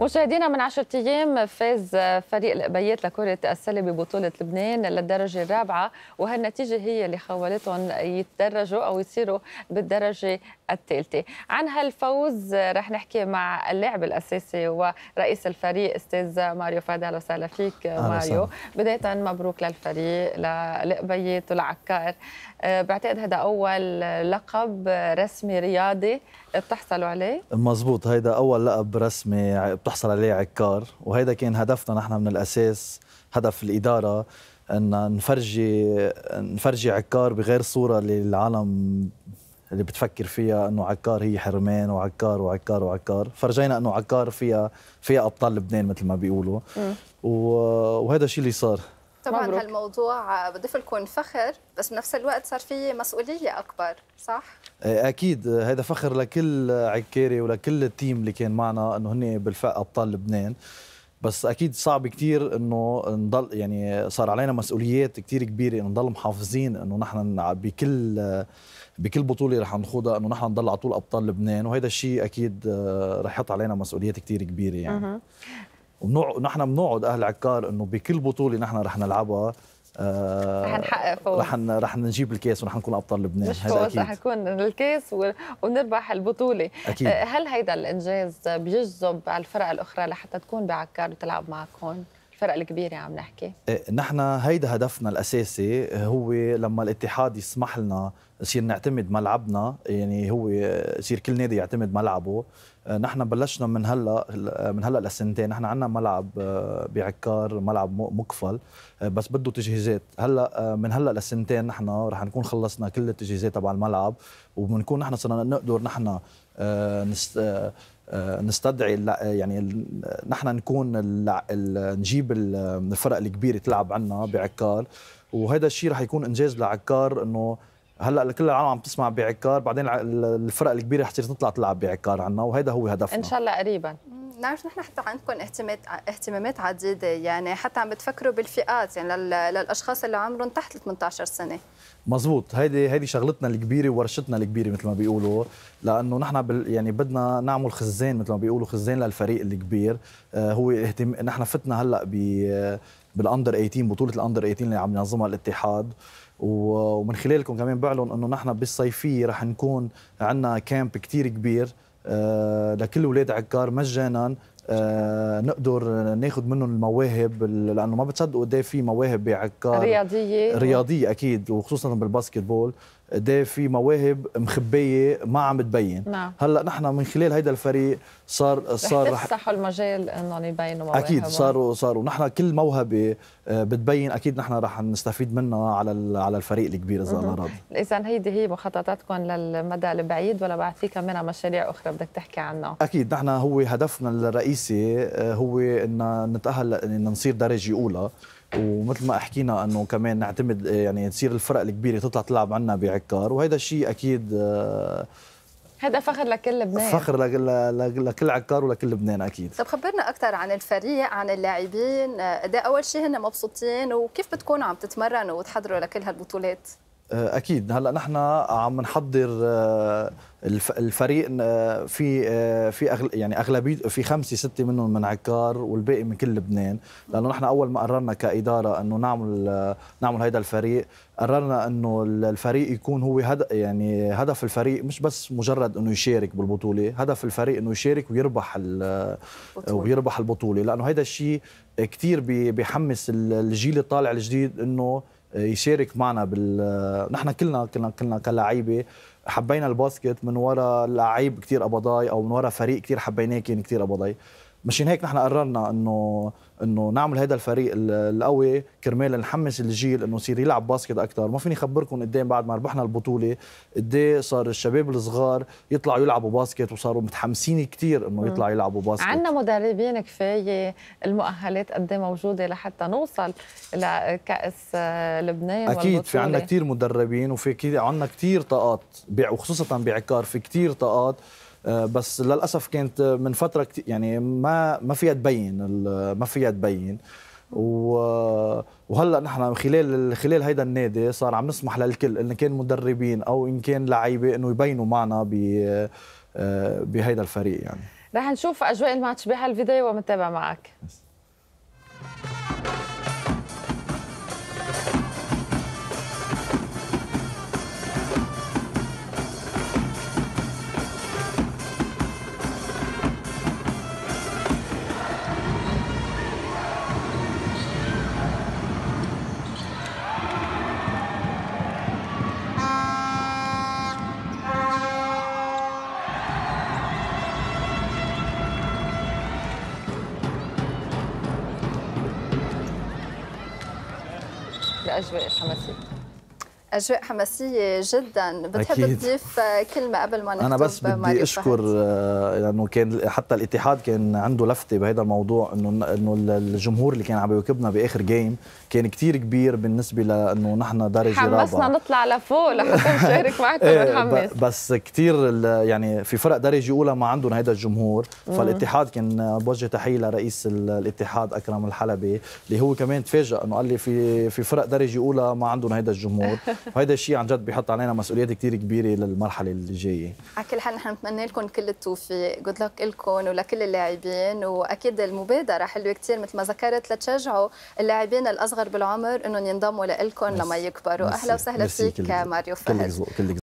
مشاهدينا من 10 ايام فاز فريق القبيات لكره السله ببطوله لبنان للدرجه الرابعه وهالنتيجه هي اللي خولتهم يتدرجوا او يصيروا بالدرجه الثالثه عن هالفوز رح نحكي مع اللاعب الاساسي ورئيس الفريق استاذ ماريو فادي اهلا وسهلا فيك ماريو بدايه مبروك للفريق للابيات ولعكار أه، بعتقد هذا اول لقب رسمي رياضي بتحصلوا عليه مزبوط هيدا اول لقب رسمي بتحصل عليه عكار وهيدا كان هدفنا نحن من الاساس هدف الاداره ان نفرجي نفرجي عكار بغير صوره للعالم اللي بتفكر فيها انه عكار هي حرمان وعكار وعكار وعكار فرجينا انه عكار فيها فيها ابطال لبنان مثل ما بيقولوا وهذا الشيء اللي صار طبعا مبروك. هالموضوع بضيف لكم فخر بس بنفس الوقت صار في مسؤوليه اكبر صح إيه، اكيد هذا فخر لكل عكاري ولكل التيم اللي كان معنا انه هن بالفئه ابطال لبنان بس اكيد صعب كثير انه نضل يعني صار علينا مسؤوليات كثير كبيره انه نضل محافظين انه نحن بكل بكل بطوله رح نخوضها انه نحن نضل على طول ابطال لبنان وهذا الشيء اكيد آه، رح يحط علينا مسؤوليات كثير كبيره يعني ونحن بنقعد اهل عكار انه بكل بطوله نحن رح نلعبها آه، رح نحقق فوز رح رح نجيب الكاس ورح نكون ابطال لبنان مش فوز رح نكون الكاس ونربح البطوله أكيد. آه، هل هيدا الانجاز بيجذب على الفرق الاخرى لحتى تكون بعكار وتلعب معك هون؟ الفرق الكبيره عم نحكي إيه، نحن هيدا هدفنا الاساسي هو لما الاتحاد يسمح لنا يصير نعتمد ملعبنا يعني هو يصير كل نادي يعتمد ملعبه إيه، نحن بلشنا من هلا من هلا لسنتين نحن عندنا ملعب إيه، بعكار ملعب مقفل بس بده تجهيزات هلا من هلا لسنتين نحن رح نكون خلصنا كل التجهيزات تبع الملعب وبنكون نحن صرنا نقدر نحن آه، نستدعي آه، يعني نحن نكون نجيب الفرق الكبيره تلعب عنا بعكار وهذا الشيء رح يكون انجاز لعكار انه هلا كل العالم عم تسمع بعكار بعدين الفرق الكبيره رح تصير تطلع تلعب بعكار عنا وهذا هو هدفنا ان شاء الله قريبا نعرف نحن حتى عندكم اهتمامات اهتمامات عديده يعني حتى عم بتفكروا بالفئات يعني للاشخاص اللي عمرهم تحت 18 سنه مزبوط هيدي هيدي شغلتنا الكبيره وورشتنا الكبيره مثل ما بيقولوا لانه نحن بال يعني بدنا نعمل خزان مثل ما بيقولوا خزان للفريق الكبير آه، هو اهتم نحن فتنا هلا ب آه، بالاندر 18 بطوله الاندر 18 اللي عم ينظمها الاتحاد ومن خلالكم كمان بعلن انه نحن بالصيفيه رح نكون عندنا كامب كتير كبير آه، لكل اولاد عكار مجانا آه نقدر ناخذ منهم المواهب لانه ما بتصدقوا قد في مواهب بعكار رياضيه رياضيه اكيد وخصوصا بالباسكت بول ده إيه في مواهب مخبيه ما عم تبين نعم. هلا نحن من خلال هيدا الفريق صار صار رح تفتحوا المجال انهم يبينوا مواهب اكيد صاروا صاروا نحن كل موهبه آه، بتبين اكيد نحن رح نستفيد منها على على الفريق الكبير اذا الله راضي اذا هيدي هي مخططاتكم للمدى البعيد ولا بعد في كمان مشاريع اخرى بدك تحكي عنها اكيد نحن هو هدفنا الرئيسي آه، هو ان نتاهل ان نصير درجه اولى ومثل ما حكينا انه كمان نعتمد يعني تصير الفرق الكبيره تطلع تلعب عنا بعكار وهذا الشيء اكيد هذا آه، فخر لكل لبنان فخر لكل لكل عكار ولكل لبنان اكيد طب خبرنا اكثر عن الفريق عن اللاعبين قد آه، اول شيء هن مبسوطين وكيف بتكونوا عم تتمرنوا وتحضروا لكل هالبطولات آه، اكيد هلا نحن عم نحضر آه، الفريق آه، في في أغل يعني اغلبيه في خمسه سته منهم من عكار والباقي من كل لبنان لانه نحن اول ما قررنا كاداره انه نعمل نعمل هيدا الفريق قررنا انه الفريق يكون هو هدف يعني هدف الفريق مش بس مجرد انه يشارك بالبطوله هدف الفريق انه يشارك ويربح ويربح البطوله لانه هيدا الشيء كثير بيحمس الجيل الطالع الجديد انه يشارك معنا بال نحن كلنا كلنا كلنا كلاعيبه حبينا الباسكت من وراء لعيب كثير ابو او من وراء فريق كثير حبيناه كان كثير ابو مشان هيك نحن قررنا انه انه نعمل هذا الفريق القوي كرمال نحمس الجيل انه يصير يلعب باسكت اكثر ما فيني اخبركم قدام بعد ما ربحنا البطوله قد إيه صار الشباب الصغار يطلعوا يلعبوا باسكت وصاروا متحمسين كثير انه يطلعوا يلعبوا باسكت عندنا مدربين كفايه المؤهلات قد إيه موجوده لحتى نوصل لكاس آه، لبنان اكيد والبطولة. في عندنا كثير مدربين وفي عندنا كثير طاقات وخصوصا بعكار في كثير طاقات آه، بس للاسف كانت من فتره كتير يعني ما ما فيها تبين ما فيها تبين وهلا نحن خلال خلال هيدا النادي صار عم نسمح للكل ان كان مدربين او ان كان لعيبه انه يبينوا معنا آه، بهيدا الفريق يعني رح نشوف اجواء الماتش بهالفيديو ونتابع معك اجواء الحماسيه اجواء حماسيه جدا بتحب أكيد. تضيف آه، كلمه قبل ما نكتب انا بس بدي اشكر آه، لانه يعني كان حتى الاتحاد كان عنده لفته بهذا الموضوع انه انه الجمهور اللي كان عم يواكبنا باخر جيم كان كثير كبير بالنسبه لانه نحن درجه رابعه حمسنا نطلع لفوق لحتى نشارك معكم إيه، ونحمس بس كثير يعني في فرق درجه اولى ما عندهم هذا الجمهور فالاتحاد كان آه، بوجه تحيه لرئيس الاتحاد اكرم الحلبي اللي هو كمان تفاجئ انه قال لي في في فرق درجه اولى ما عندهم هذا الجمهور وهذا الشيء عن جد بيحط علينا مسؤوليات كثير كبيره للمرحله اللي جايه على كل حال نحن بنتمنى لكم كل التوفيق جود لك لكم ولكل اللاعبين واكيد المبادره حلوه كثير مثل ما ذكرت لتشجعوا اللاعبين الاصغر بالعمر انهم ينضموا لكم لما يكبروا اهلا وسهلا فيك ماريو فهد